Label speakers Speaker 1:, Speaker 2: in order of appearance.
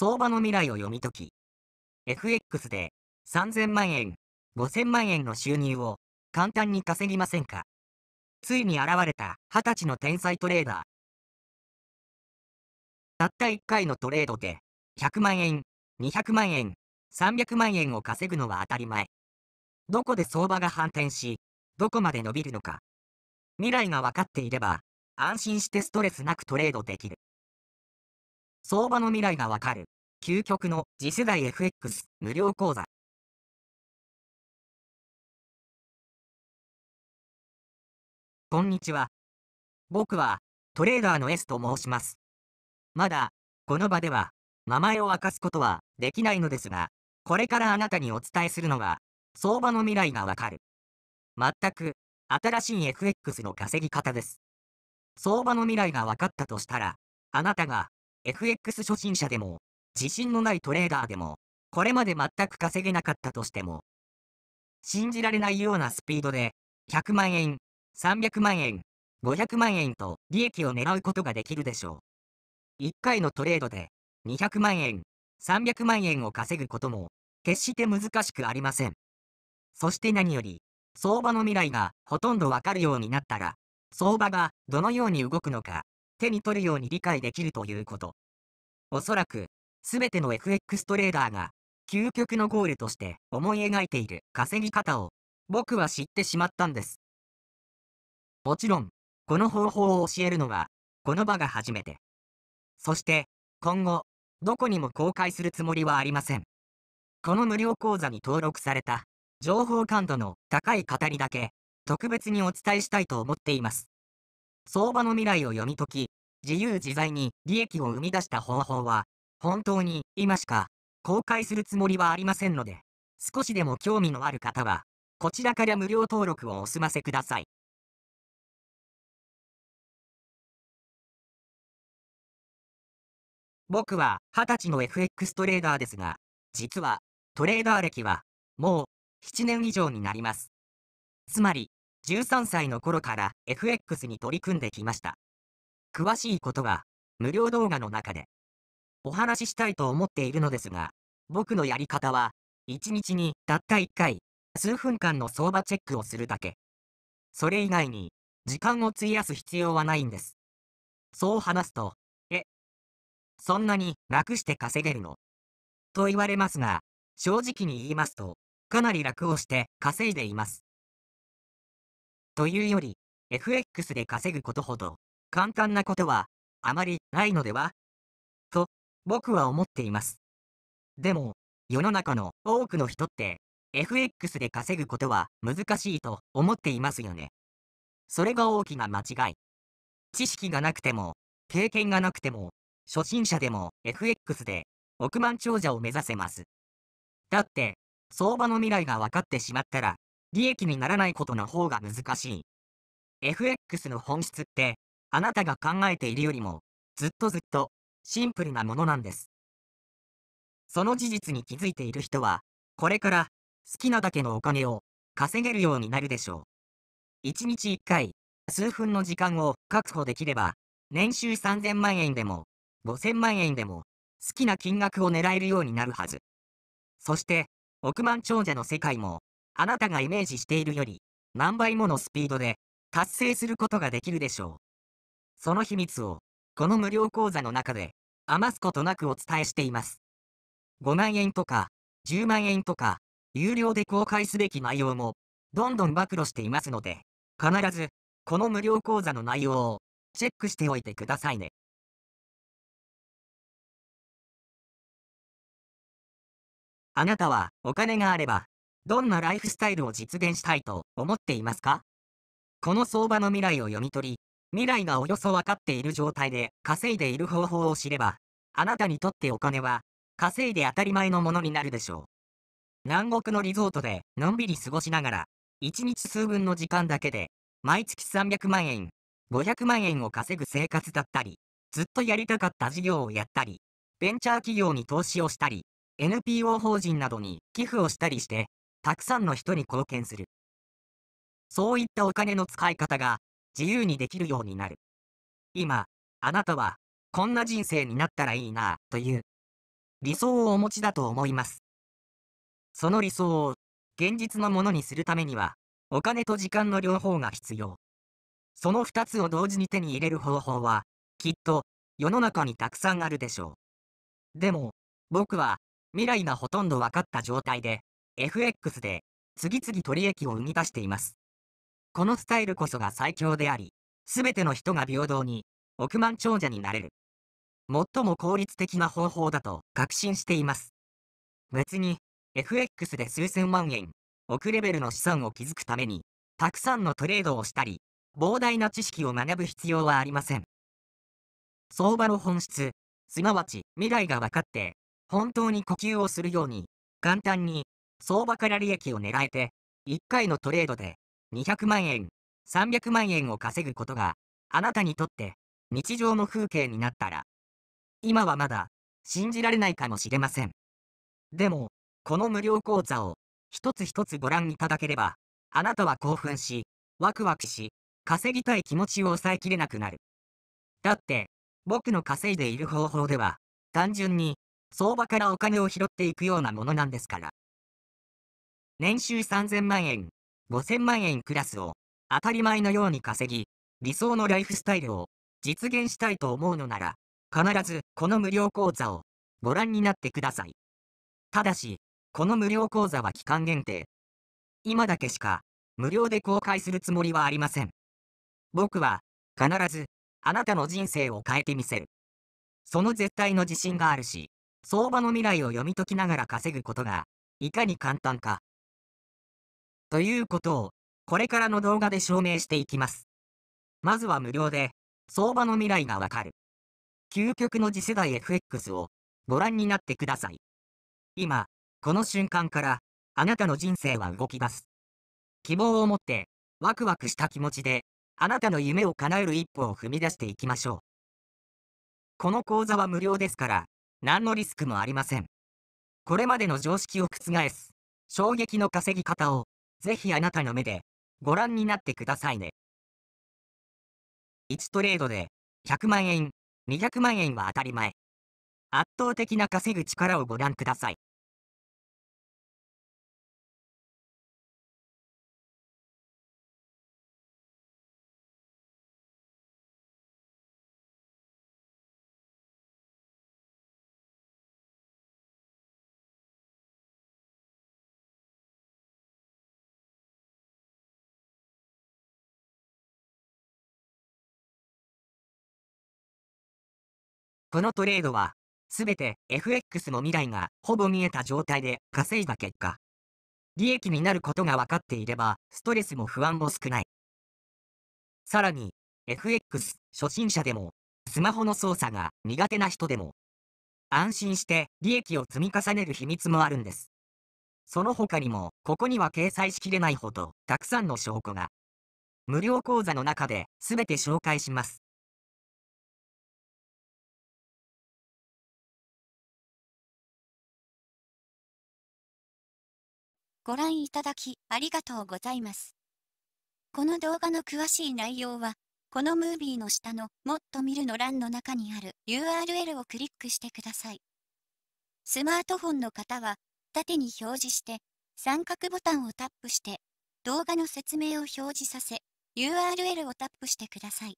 Speaker 1: 相場の未来を読み解き、
Speaker 2: FX で3000万円、5000万円の収入を簡単に稼ぎませんかついに現れた20歳の天才トレーダー。たった1回のトレードで100万円、200万円、300万円を稼ぐのは当たり前。どこで相場が反転し、どこまで伸びるのか。未来が分かっていれば、安心してストレスなくトレードできる。相場の未来がわかる。究極の次世
Speaker 1: 代 FX 無料講座。こんにちは。僕はトレーダーの
Speaker 2: S と申します。まだこの場では名前を明かすことはできないのですが、これからあなたにお伝えするのは相場の未来がわかる。全く新しい FX の稼ぎ方です。相場の未来が分かったとしたら、あなたが FX 初心者でも、自信のないトレーダーでも、これまで全く稼げなかったとしても、信じられないようなスピードで、100万円、300万円、500万円と利益を狙うことができるでしょう。1回のトレードで、200万円、300万円を稼ぐことも、決して難しくありません。そして何より、相場の未来がほとんどわかるようになったら、相場がどのように動くのか、手に取るように理解できるということ。おそらく、すべての FX トレーダーが、究極のゴールとして思い描いている稼ぎ方を、僕は知ってしまったんです。もちろん、この方法を教えるのは、この場が初めて。そして、今後、どこにも公開するつもりはありません。この無料講座に登録された、情報感度の高い語りだけ、特別にお伝えしたいと思っています。相場の未来を読み解き、自由自在に利益を生み出した方法は、本当に今しか公開するつもりはありませんので、少しでも興味のある方は、こちらから無料登
Speaker 1: 録をお済ませください。僕は20歳の FX トレーダーですが、
Speaker 2: 実はトレーダー歴はもう7年以上になります。つまり、13歳の頃から FX に取り組んできました。詳しいことは、無料動画の中で、お話ししたいと思っているのですが、僕のやり方は、1日にたった1回、数分間の相場チェックをするだけ。それ以外に、時間を費やす必要はないんです。そう話すと、え、そんなに楽して稼げるのと言われますが、正直に言いますと、かなり楽をして稼いでいます。というより、FX で稼ぐことほど、簡単なことは、あまりないのではと、僕は思っています。でも、世の中の多くの人って、FX で稼ぐことは難しいと思っていますよね。それが大きな間違い。知識がなくても、経験がなくても、初心者でも FX で億万長者を目指せます。だって、相場の未来が分かってしまったら、利益にならないことの方が難しい。FX の本質って、あなたが考えているよりも、ずっとずっと、シンプルなものなんです。その事実に気づいている人は、これから、好きなだけのお金を、稼げるようになるでしょう。1日1回、数分の時間を確保できれば、年収3000万円でも、5000万円でも、好きな金額を狙えるようになるはず。そして、億万長者の世界も、あなたがイメージしているより何倍ものスピードで達成することができるでしょう。その秘密をこの無料講座の中で余すことなくお伝えしています。5万円とか10万円とか有料で公開すべき内容もどんどん暴露していますので必ずこの無料講座の内容をチェックしておいてくださいね。あなたはお金があればどんなライフスタイルを実現したいと思っていますかこの相場の未来を読み取り、未来がおよそ分かっている状態で稼いでいる方法を知れば、あなたにとってお金は稼いで当たり前のものになるでしょう。南国のリゾートでのんびり過ごしながら、1日数分の時間だけで、毎月300万円、500万円を稼ぐ生活だったり、ずっとやりたかった事業をやったり、ベンチャー企業に投資をしたり、NPO 法人などに寄付をしたりして、たくさんの人に貢献する。そういったお金の使い方が自由にできるようになる。今、あなたはこんな人生になったらいいなという理想をお持ちだと思います。その理想を現実のものにするためにはお金と時間の両方が必要。その2つを同時に手に入れる方法はきっと世の中にたくさんあるでしょう。でも僕は未来がほとんど分かった状態で FX で次々取益を生み出しています。このスタイルこそが最強であり、すべての人が平等に億万長者になれる。最も効率的な方法だと確信しています。別に FX で数千万円、億レベルの資産を築くために、たくさんのトレードをしたり、膨大な知識を学ぶ必要はありません。相場の本質、すなわち未来が分かって、本当に呼吸をするように、簡単に相場から利益を狙えて、1回のトレードで200万円、300万円を稼ぐことがあなたにとって日常の風景になったら、今はまだ信じられないかもしれません。でも、この無料講座を一つ一つご覧いただければ、あなたは興奮し、ワクワクし、稼ぎたい気持ちを抑えきれなくなる。だって、僕の稼いでいる方法では、単純に、相場からお金を拾っていくようなものなんですから。年収3000万円、5000万円クラスを当たり前のように稼ぎ、理想のライフスタイルを実現したいと思うのなら、必ずこの無料講座をご覧になってください。ただし、この無料講座は期間限定。今だけしか無料で公開するつもりはありません。僕は必ずあなたの人生を変えてみせる。その絶対の自信があるし、相場の未来を読み解きながら稼ぐことがいかに簡単か。ということを、これからの動画で証明していきます。まずは無料で、相場の未来がわかる。究極の次世代 FX をご覧になってください。今、この瞬間から、あなたの人生は動き出す。希望を持って、ワクワクした気持ちで、あなたの夢を叶える一歩を踏み出していきましょう。この講座は無料ですから、何のリスクもありません。これまでの常識を覆す、衝撃の稼ぎ方をぜひあなたの目でご覧になってくださいね。1トレードで100万円、200万円は当たり前。圧倒的な稼ぐ力をご覧ください。このトレードは、すべて FX の未来がほぼ見えた状態で稼いだ結果、利益になることが分かっていれば、ストレスも不安も少ない。さらに、FX 初心者でも、スマホの操作が苦手な人でも、安心して利益を積み重ねる秘密もあるんです。その他にも、ここには掲載しきれないほど、たくさんの証拠が、無料講座の中で全て紹介します。ご覧いただき、ありがとうございます。この動画の詳しい内容は、このムービーの下のもっと見るの欄の中にある URL をクリックしてください。スマートフォンの方は、縦に表示して、三角ボタンをタップして、動画の説明を表示させ、URL をタップしてください。